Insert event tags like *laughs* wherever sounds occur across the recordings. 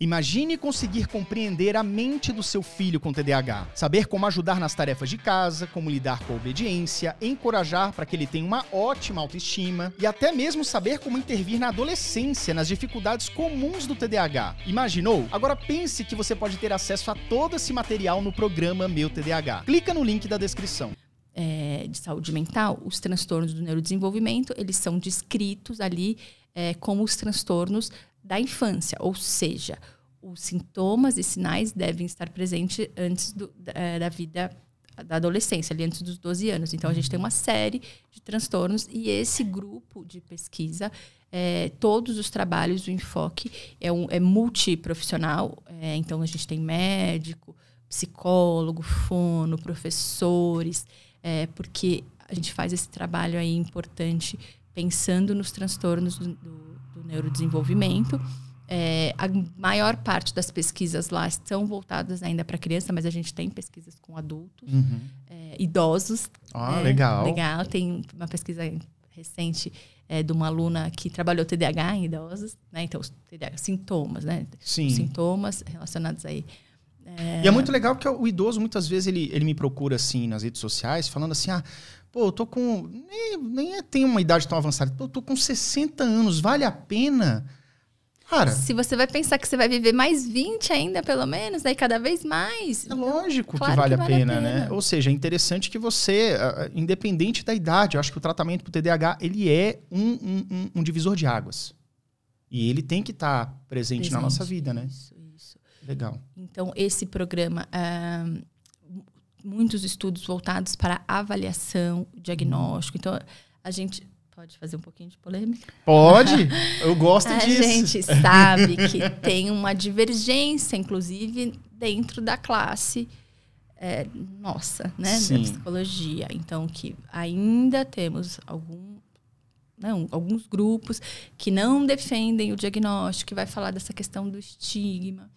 Imagine conseguir compreender a mente do seu filho com TDAH, saber como ajudar nas tarefas de casa, como lidar com a obediência, encorajar para que ele tenha uma ótima autoestima e até mesmo saber como intervir na adolescência nas dificuldades comuns do TDAH. Imaginou? Agora pense que você pode ter acesso a todo esse material no programa Meu TDAH. Clica no link da descrição. É, de saúde mental, os transtornos do neurodesenvolvimento, eles são descritos ali é, como os transtornos da infância, ou seja, os sintomas e sinais devem estar presentes antes do, da, eh, da vida da adolescência, ali antes dos 12 anos. Então, a gente tem uma série de transtornos e esse grupo de pesquisa, é, todos os trabalhos, o enfoque é, um, é multiprofissional. É, então, a gente tem médico, psicólogo, fono, professores, é, porque a gente faz esse trabalho aí importante pensando nos transtornos do, do, do neurodesenvolvimento. É, a maior parte das pesquisas lá estão voltadas ainda para criança, mas a gente tem pesquisas com adultos, uhum. é, idosos. Ah, é, legal. Legal. Tem uma pesquisa recente é, de uma aluna que trabalhou TDAH em idosos, né? Então, os TDAH, sintomas, né? Sim. Sintomas relacionados aí é... E é muito legal porque o idoso, muitas vezes, ele, ele me procura assim nas redes sociais, falando assim: ah, Pô, eu tô com. Nem, nem é, tenho uma idade tão avançada. Pô, eu tô com 60 anos, vale a pena? Cara. Se você vai pensar que você vai viver mais 20 ainda, pelo menos, aí né, cada vez mais. É então, lógico então, claro que, vale, que vale a, pena, a, né? pena, né? Ou seja, é interessante que você, ah, ah, independente da idade, eu acho que o tratamento pro TDAH, ele é um, um, um, um divisor de águas. E ele tem que estar tá presente, presente, na nossa vida, né? Isso, isso. Legal. Então, esse programa, uh, muitos estudos voltados para avaliação, diagnóstico. Então, a gente. Pode fazer um pouquinho de polêmica? Pode! *laughs* Eu gosto a disso. A gente sabe que tem uma divergência, inclusive, dentro da classe é, nossa, né? Sim. Da psicologia. Então, que ainda temos algum, não, né, alguns grupos que não defendem o diagnóstico, que vai falar dessa questão do estigma.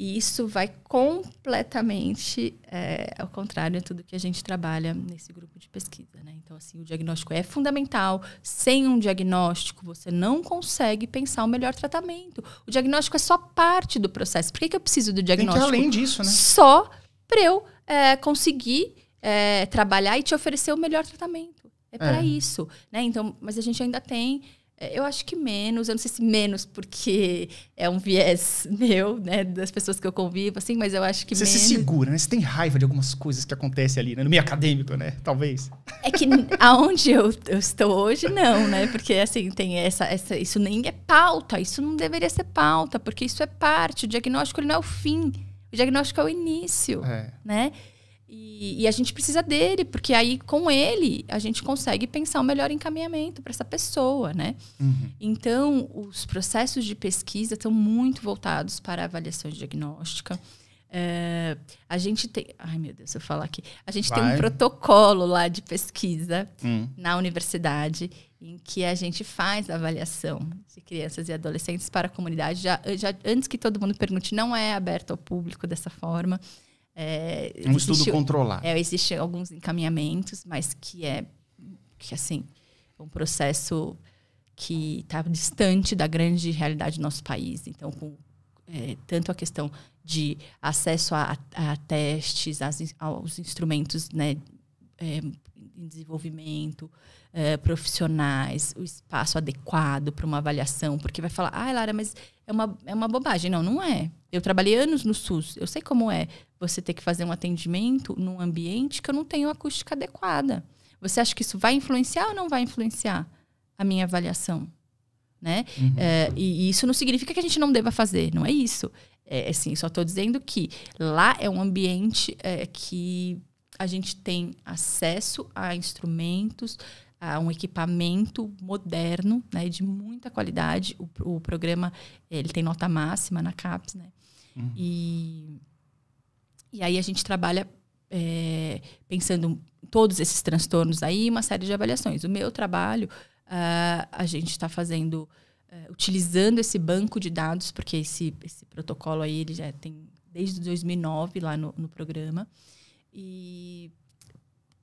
E isso vai completamente é, ao contrário de tudo que a gente trabalha nesse grupo de pesquisa. Né? Então, assim, o diagnóstico é fundamental. Sem um diagnóstico, você não consegue pensar o melhor tratamento. O diagnóstico é só parte do processo. Por que, que eu preciso do diagnóstico? Tem que além disso, né? Só para eu é, conseguir é, trabalhar e te oferecer o melhor tratamento. É, para é. isso. Né? Então, mas a gente ainda tem é, eu acho que menos, eu não sei se menos porque é um viés *laughs* meu, né, das pessoas que eu convivo, assim, mas eu acho que Você menos. se segura, né? Você tem raiva de algumas coisas que acontecem ali, né? No meio acadêmico, né? Talvez. É que aonde eu, eu estou hoje, não, né? Porque, assim, tem essa, essa... Isso nem é pauta, isso não deveria ser pauta, porque isso é parte. O diagnóstico, ele não é o fim. O diagnóstico é o início, é. né? E, e, a gente precisa dele, porque aí com ele a gente consegue pensar o um melhor encaminhamento para essa pessoa, né? Uhum. Então, os processos de pesquisa estão muito voltados para a avaliação diagnóstica. É, a gente tem. Ai, meu Deus, eu falar aqui. A gente Vai. tem um protocolo lá de pesquisa hum. na universidade em que a gente faz a avaliação de crianças e adolescentes para a comunidade. Já, já antes que todo mundo pergunte, não é aberto ao público dessa forma. É, um existe, estudo controlado. É, existem alguns encaminhamentos, mas que é que assim um processo que está distante da grande realidade do nosso país. Então, com, é, tanto a questão de acesso a, a testes, as, aos instrumentos né, é, em desenvolvimento, é, profissionais, o espaço adequado para uma avaliação, porque vai falar, ah, Lara, mas é uma, é uma bobagem. Não, não é. Eu trabalhei anos no SUS. Eu sei como é você ter que fazer um atendimento num ambiente que eu não tenho acústica adequada. Você acha que isso vai influenciar ou não vai influenciar a minha avaliação? Né? Uhum. É, e isso não significa que a gente não deva fazer, não é isso. É, assim, só estou dizendo que lá é um ambiente é, que a gente tem acesso a instrumentos, a um equipamento moderno, né, de muita qualidade. O, o programa ele tem nota máxima na CAPES, né? Uhum. E, e aí a gente trabalha é, pensando todos esses transtornos aí, uma série de avaliações. O meu trabalho, uh, a gente está fazendo, uh, utilizando esse banco de dados, porque esse, esse protocolo aí ele já tem desde 2009 lá no, no programa. E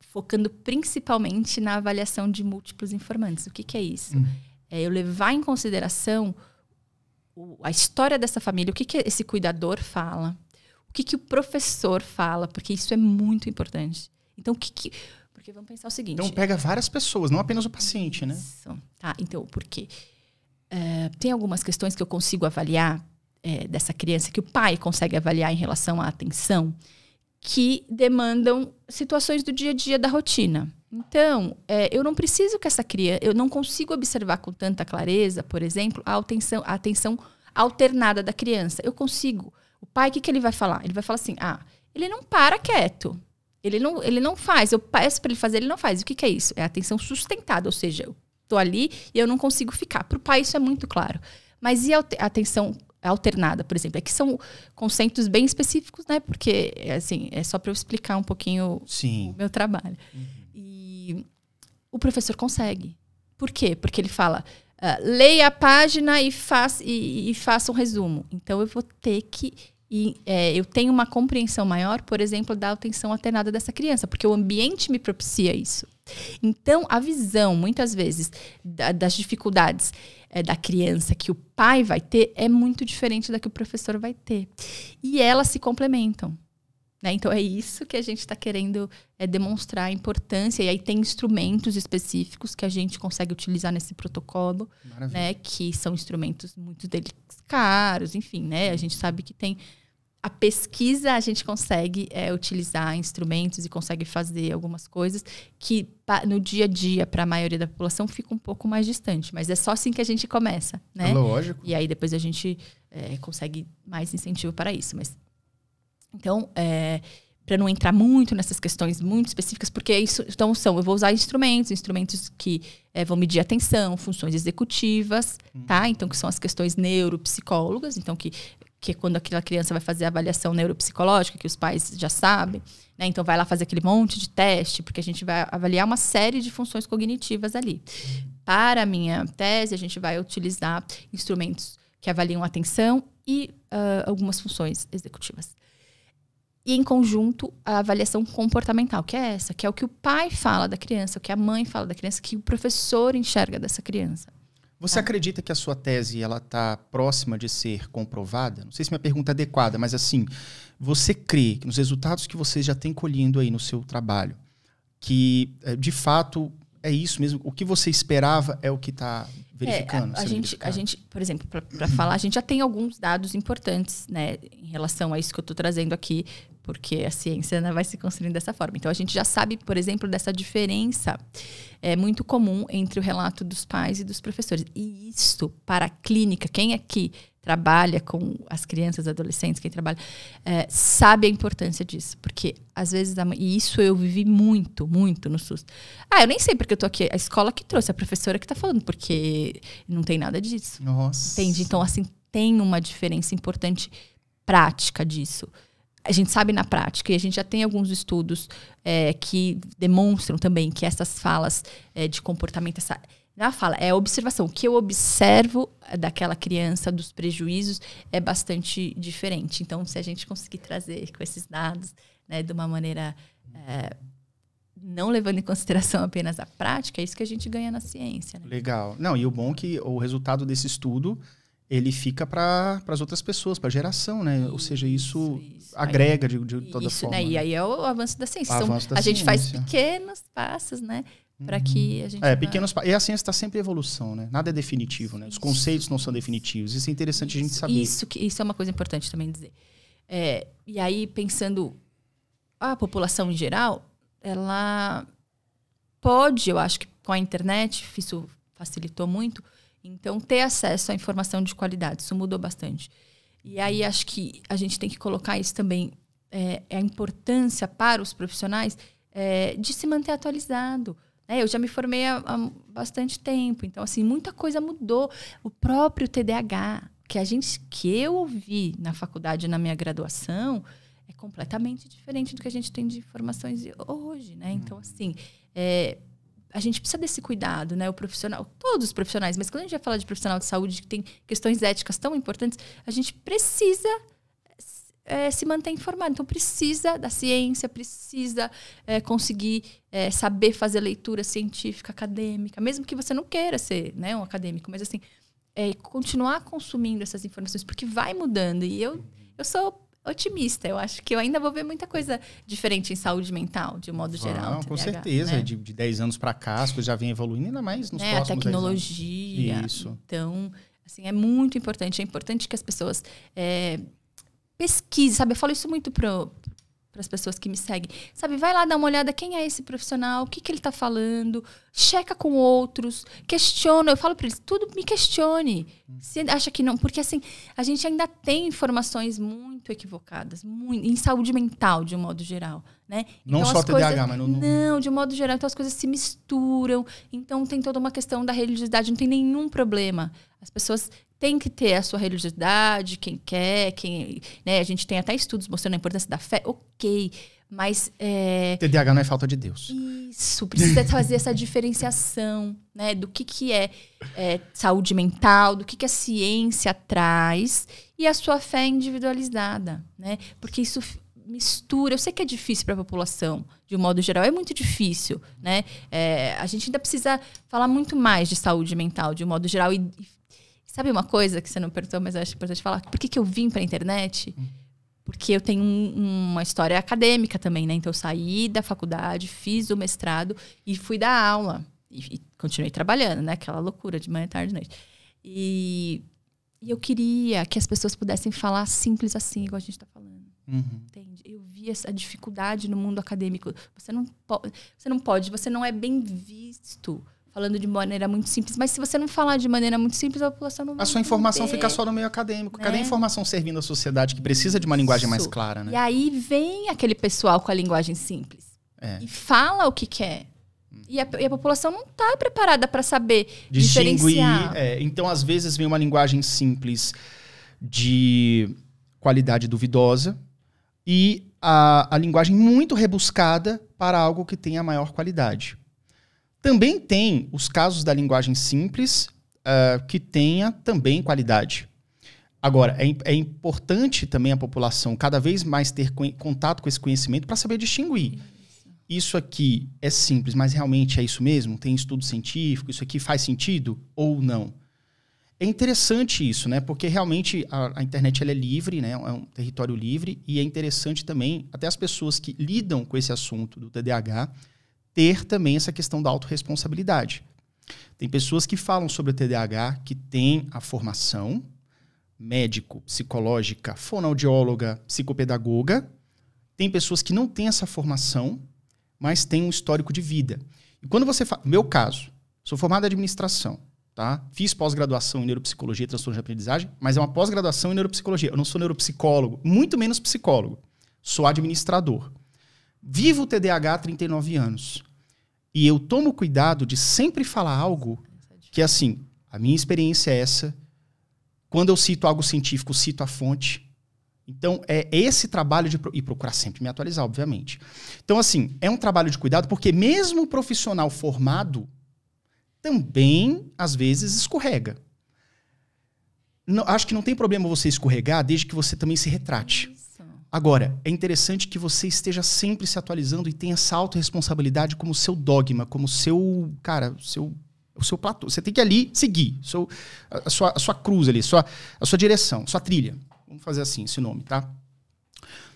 focando principalmente na avaliação de múltiplos informantes. O que, que é isso? Uhum. É eu levar em consideração o, a história dessa família, o que, que esse cuidador fala, o que, que o professor fala, porque isso é muito importante. Então, o que, que Porque vamos pensar o seguinte. Então, pega várias pessoas, não apenas o paciente, né? Isso. Tá, então, por quê? Uh, é, tem algumas questões que eu consigo avaliar é, dessa criança que o pai consegue avaliar em relação à atenção que demandam situações do dia a dia da rotina. Então, é, eu não preciso que essa criança, eu não consigo observar com tanta clareza, por exemplo, a atenção, a atenção alternada da criança. Eu consigo. O pai, o que, que ele vai falar? Ele vai falar assim: ah, ele não para quieto. Ele não, ele não faz. Eu peço para ele fazer, ele não faz. O que, que é isso? É atenção sustentada, ou seja, eu estou ali e eu não consigo ficar. Para o pai, isso é muito claro. Mas e a atenção alternada, por exemplo. É que são conceitos bem específicos, né? Porque, assim, é só para eu explicar um pouquinho Sim. o meu trabalho. Uhum. E o professor consegue. Por quê? Porque ele fala, uh, leia a página e, faz, e, e faça um resumo. Então, eu vou ter que e é, eu tenho uma compreensão maior, por exemplo, da atenção alternada dessa criança, porque o ambiente me propicia isso. Então, a visão, muitas vezes, da, das dificuldades é, da criança que o pai vai ter é muito diferente da que o professor vai ter. E elas se complementam. Né? Então é isso que a gente está querendo é, demonstrar a importância. E aí tem instrumentos específicos que a gente consegue utilizar nesse protocolo, né? Que são instrumentos muito deles caros, enfim, né? A gente sabe que tem a pesquisa a gente consegue é, utilizar instrumentos e consegue fazer algumas coisas que no dia a dia para a maioria da população fica um pouco mais distante, mas é só assim que a gente começa, né? É lógico. E aí depois a gente é, consegue mais incentivo para isso, mas então, é, para não entrar muito nessas questões muito específicas, porque é isso, então são, eu vou usar instrumentos, instrumentos que é, vão medir atenção, funções executivas, hum. tá? Uhum. Então, que são as questões neuropsicólogas, então que, que é quando aquela criança vai fazer a avaliação neuropsicológica, que os pais já sabem, né? Então, vai lá fazer aquele monte de teste, porque a gente vai avaliar uma série de funções cognitivas ali. Para a minha tese, a gente vai utilizar instrumentos que avaliam atenção e uh, algumas funções executivas e em conjunto a avaliação comportamental, que é essa, que é o que o pai fala da criança, o que a mãe fala da criança, que o professor enxerga dessa criança. Você tá? acredita que a sua tese ela está próxima de ser comprovada? Não sei se minha pergunta é adequada, mas assim, você crê que nos resultados que você já tem colhendo aí no seu trabalho, que eh, de fato é isso mesmo, o que você esperava é o que está verificando? É, a, a gente, a gente, por exemplo, para falar, a gente já tem alguns dados importantes, né, em relação a isso que eu estou trazendo aqui porque a ciência ainda né, vai se construindo dessa forma. Então, a gente já sabe, por exemplo, dessa diferença é muito comum entre o relato dos pais e dos professores. E isso, para a clínica, quem aqui é trabalha com as crianças, adolescentes, quem trabalha, é, sabe a importância disso. Porque, às vezes, a mãe, e isso eu vivi muito, muito no SUS. Ah, eu nem sei porque eu tô aqui. A escola que trouxe, a professora que tá falando, porque não tem nada disso. Nossa. Entende? Então, assim, tem uma diferença importante prática disso a gente sabe na prática, e a gente já tem alguns estudos é, que demonstram também que essas falas é, de comportamento, essa, não é fala, é a observação. O que eu observo daquela criança, dos prejuízos, é bastante diferente. Então, se a gente conseguir trazer com esses dados, né, de uma maneira é, não levando em consideração apenas a prática, é isso que a gente ganha na ciência. Né? Legal. Não, e o bom é que o resultado desse estudo ele fica para as outras pessoas, para a geração, né? Isso, Ou seja, isso, isso. agrega aí, de, de, toda isso, forma. Né? E né? aí é o avanço da ciência. Então, avanço da a ciência. gente faz pequenos passos, né? Para uhum. que a gente. É, pequenos E a ciência está sempre em evolução, né? Nada é definitivo, né? Os conceitos não são definitivos. Isso é interessante a gente saber. Isso, isso é uma coisa importante também dizer. É, e aí, pensando a população em geral, ela pode, eu acho que com a internet, isso facilitou muito então, ter acesso à informação de qualidade, isso mudou bastante. E aí, acho que a gente tem que colocar isso também, é, é a importância para os profissionais é, de se manter atualizado. É, eu já me formei há, há, bastante tempo, então, assim, muita coisa mudou. O próprio TDAH, que a gente, que eu ouvi na faculdade, na minha graduação, é completamente diferente do que a gente tem de informações hoje, né? Então, assim, é, a gente precisa desse cuidado, né? O profissional, todos os profissionais, mas quando a gente vai falar de profissional de saúde que tem questões éticas tão importantes, a gente precisa é, se manter informado. Então, precisa da ciência, precisa é, conseguir é, saber fazer leitura científica, acadêmica, mesmo que você não queira ser né, um acadêmico, mas assim, continuar consumindo essas informações, porque vai mudando. E eu, eu sou otimista. Eu acho que eu ainda vou ver muita coisa diferente em saúde mental, de um modo geral. com TDAH, certeza. Né? De, de 10 anos para cá, as coisas já vêm evoluindo, ainda mais nos é, próximos A tecnologia. Isso. Então, assim, é muito importante. É importante que as pessoas é, pesquisem, sabe? Eu falo isso muito pro para as pessoas que me seguem. Sabe, vai lá dar uma olhada quem é esse profissional, o que, que ele está falando, checa com outros, questiona. Eu falo para eles, tudo me questione. Você acha que não? Porque assim, a gente ainda tem informações muito equivocadas, muito, em saúde mental, de um modo geral. Né? Não então, só TDAH, coisas, mas não, não, não. de um modo geral, então as coisas se misturam. Então tem toda uma questão da religiosidade, não tem nenhum problema. As pessoas têm que ter a sua religiosidade, quem quer, quem. Né? A gente tem até estudos mostrando a importância da fé. Ok. Mas. É... TDAH não é falta de Deus. Isso, precisa fazer essa diferenciação, né? Do que, que é, é, saúde mental, do que, que a ciência traz e a sua fé individualizada, né? Porque isso mistura. Eu sei que é difícil para a população, de um modo geral, é muito difícil, né? É, a gente ainda precisa falar muito mais de saúde mental, de um modo geral. E, e sabe uma coisa que você não perguntou, mas eu acho importante falar? Por que, que eu vim para a internet? Uhum porque eu tenho um, uma história acadêmica também, né? Então eu saí da faculdade, fiz o mestrado e fui dar aula. E, e continuei trabalhando, né? Aquela loucura de manhã, tarde, noite. E, e, eu queria que as pessoas pudessem falar simples assim, igual a gente está falando. Uhum. Entende? Eu vi essa dificuldade no mundo acadêmico. Você não, você não pode, você não é bem visto falando de maneira muito simples. Mas se você não falar de maneira muito simples, a população não vai. A sua informação fica só no meio acadêmico. Né? Cadê a né? informação servindo à sociedade que precisa de uma linguagem Isso. mais clara, né? E aí vem aquele pessoal com a linguagem simples é. e fala o que quer. Hum. E a, e a, população não está preparada para saber Distinguir, diferenciar. É, então, às vezes, vem uma linguagem simples de qualidade duvidosa e a, a linguagem muito rebuscada para algo que tenha maior qualidade. Também tem os casos da linguagem simples uh, que tenha também qualidade. Agora, é, é, importante também a população cada vez mais ter contato com esse conhecimento para saber distinguir. Isso aqui é simples, mas realmente é isso mesmo? Tem estudo científico? Isso aqui faz sentido ou não? É interessante isso, né? Porque realmente a, a internet é livre, né? É um território livre e é interessante também até as pessoas que lidam com esse assunto do TDAH ter também essa questão da autorresponsabilidade. Tem pessoas que falam sobre o TDAH que têm a formação médico, psicológica, fonoaudióloga, psicopedagoga. Tem pessoas que não têm essa formação, mas têm um histórico de vida. E quando você fala, meu caso, sou formado em administração, tá? Fiz pós-graduação em neuropsicologia e transtorno de aprendizagem, mas é uma pós-graduação em neuropsicologia. Eu não sou neuropsicólogo, muito menos psicólogo. Sou administrador. Vivo o TDAH há 39 anos. E eu tomo cuidado de sempre falar algo que, assim, a minha experiência é essa. Quando eu cito algo científico, cito a fonte. Então, é esse trabalho de. E procurar sempre me atualizar, obviamente. Então, assim, é um trabalho de cuidado, porque mesmo o profissional formado também, às vezes, escorrega. Não, acho que não tem problema você escorregar, desde que você também se retrate. Agora, é interessante que você esteja sempre se atualizando e tenha essa autorresponsabilidade como seu dogma, como seu, cara, seu o seu platô. Você tem que ali seguir seu, a, sua, a sua cruz ali, a sua, a sua direção, a sua trilha. Vamos fazer assim esse nome, tá?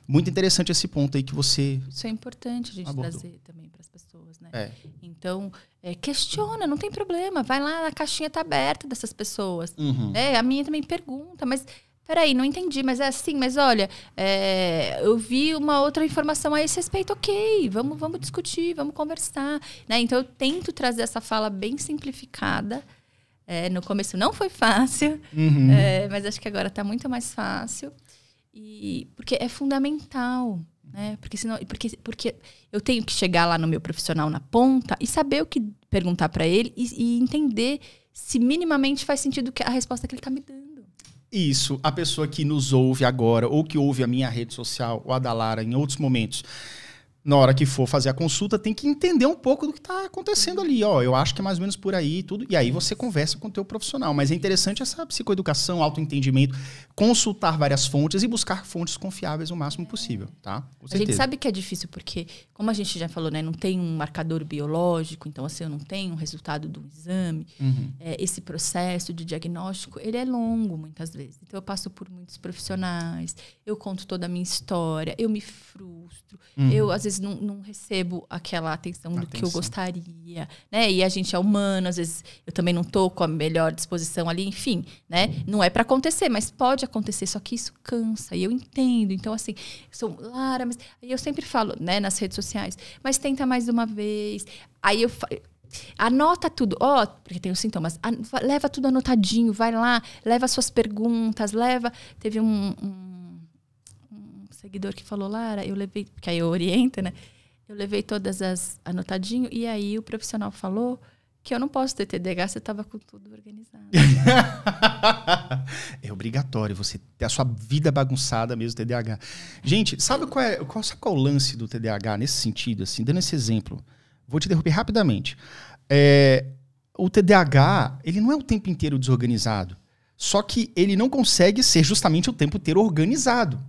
Muito interessante esse ponto aí que você. Isso é importante a gente abordou. trazer também para as pessoas, né? É. Então, é, questiona, não tem problema. Vai lá, a caixinha tá aberta dessas pessoas. Uhum. É, a minha também pergunta, mas Peraí, não entendi, mas é assim, mas olha, é, eu vi uma outra informação a esse respeito, ok, vamos, vamos discutir, vamos conversar. Né? Então eu tento trazer essa fala bem simplificada. É, no começo não foi fácil, uhum. é, mas acho que agora está muito mais fácil. E, porque é fundamental, né? Porque senão, porque, porque eu tenho que chegar lá no meu profissional na ponta e saber o que perguntar para ele e, e entender se minimamente faz sentido a resposta que ele está me dando. Isso, a pessoa que nos ouve agora, ou que ouve a minha rede social, o Adalara, em outros momentos, na hora que for fazer a consulta, tem que entender um pouco do que está acontecendo ali. Ó, eu acho que é mais ou menos por aí e tudo. E aí você conversa com o teu profissional. Mas é interessante essa psicoeducação, autoentendimento, consultar várias fontes e buscar fontes confiáveis o máximo possível, tá? a gente sabe que é difícil porque, como a gente já falou, né, não tem um marcador biológico, então assim, eu não tenho um resultado do exame. Uhum. É, esse processo de diagnóstico, ele é longo muitas vezes. Então eu passo por muitos profissionais, eu conto toda a minha história, eu me frustro, uhum. eu às vezes vezes não, não recebo aquela atenção, atenção, do que eu gostaria, né? E a gente é humano, às vezes eu também não tô com a melhor disposição ali, enfim, né? Não é para acontecer, mas pode acontecer, só que isso cansa, e eu entendo. Então, assim, sou Lara, mas eu sempre falo, né, nas redes sociais, mas tenta mais uma vez. Aí eu Anota tudo, ó, oh, porque tem os sintomas. leva tudo anotadinho, vai lá, leva suas perguntas, leva. Teve um, um seguidor que falou, Lara, eu levei, que aí eu oriento, né? Eu levei todas as anotadinho e aí o profissional falou que eu não posso ter TDAH, você estava com tudo organizado. *laughs* é obrigatório você ter a sua vida bagunçada mesmo, TDAH. Gente, sabe qual é, qual, sabe qual é o lance do TDAH nesse sentido, assim, dando esse exemplo? Vou te interromper rapidamente. É, o TDAH, ele não é o tempo inteiro desorganizado. Só que ele não consegue ser justamente o tempo inteiro organizado.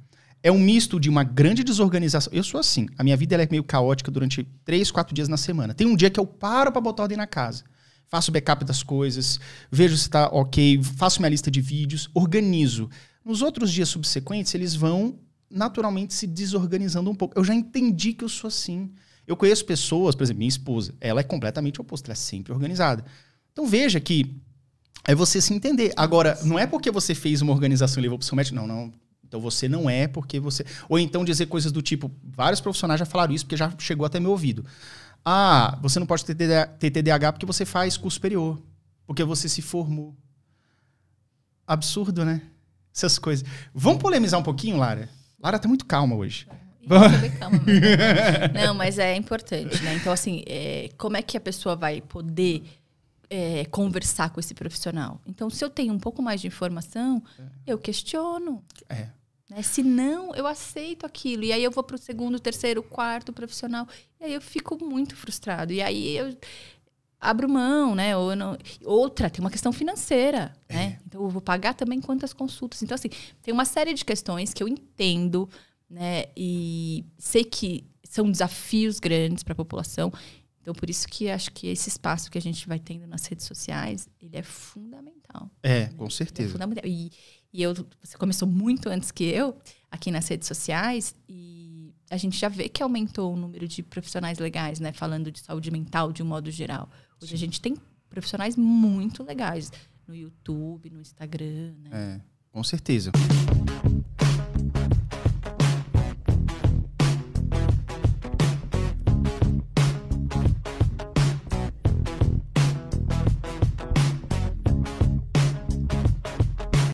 É um misto de uma grande desorganização. Eu sou assim. A minha vida é meio caótica durante três, quatro dias na semana. Tem um dia que eu paro para botar ordem na casa. Faço backup das coisas, vejo se está ok, faço minha lista de vídeos, organizo. Nos outros dias subsequentes, eles vão naturalmente se desorganizando um pouco. Eu já entendi que eu sou assim. Eu conheço pessoas, por exemplo, minha esposa, ela é completamente oposta, ela é sempre organizada. Então veja que é você se entender. Agora, não é porque você fez uma organização e levou para o seu médico, não, não, então você não é porque você. Ou então dizer coisas do tipo, vários profissionais já falaram isso porque já chegou até meu ouvido. Ah, você não pode ter TDAH, porque você faz curso superior, porque você se formou. Absurdo, né? Essas coisas. Vamos polemizar um pouquinho, Lara? Lara tá muito calma hoje. *laughs* Calma não, mas é importante, né? Então, assim, é, como é que a pessoa vai poder é, conversar com esse profissional? Então, se eu tenho um pouco mais de informação, é. eu questiono. É. Né? Se não, eu aceito aquilo. E aí eu vou para o segundo, terceiro, quarto profissional. E aí eu fico muito frustrado. E aí eu abro mão, né? Ou não... Outra, tem uma questão financeira, né? é. né? Então eu vou pagar também quantas consultas. Então, assim, tem uma série de questões que eu entendo, né? E sei que são desafios grandes para a população. Então, por isso que acho que esse espaço que a gente vai tendo nas redes sociais, ele é fundamental fundamental. É, né, com é certeza. É fundamental. E, e eu, você começou muito antes que eu, aqui nas redes sociais, e a gente já vê que aumentou o número de profissionais legais, né? Falando de saúde mental de um modo geral. Hoje Sim. a gente tem profissionais muito legais no YouTube, no Instagram, né? É, com certeza.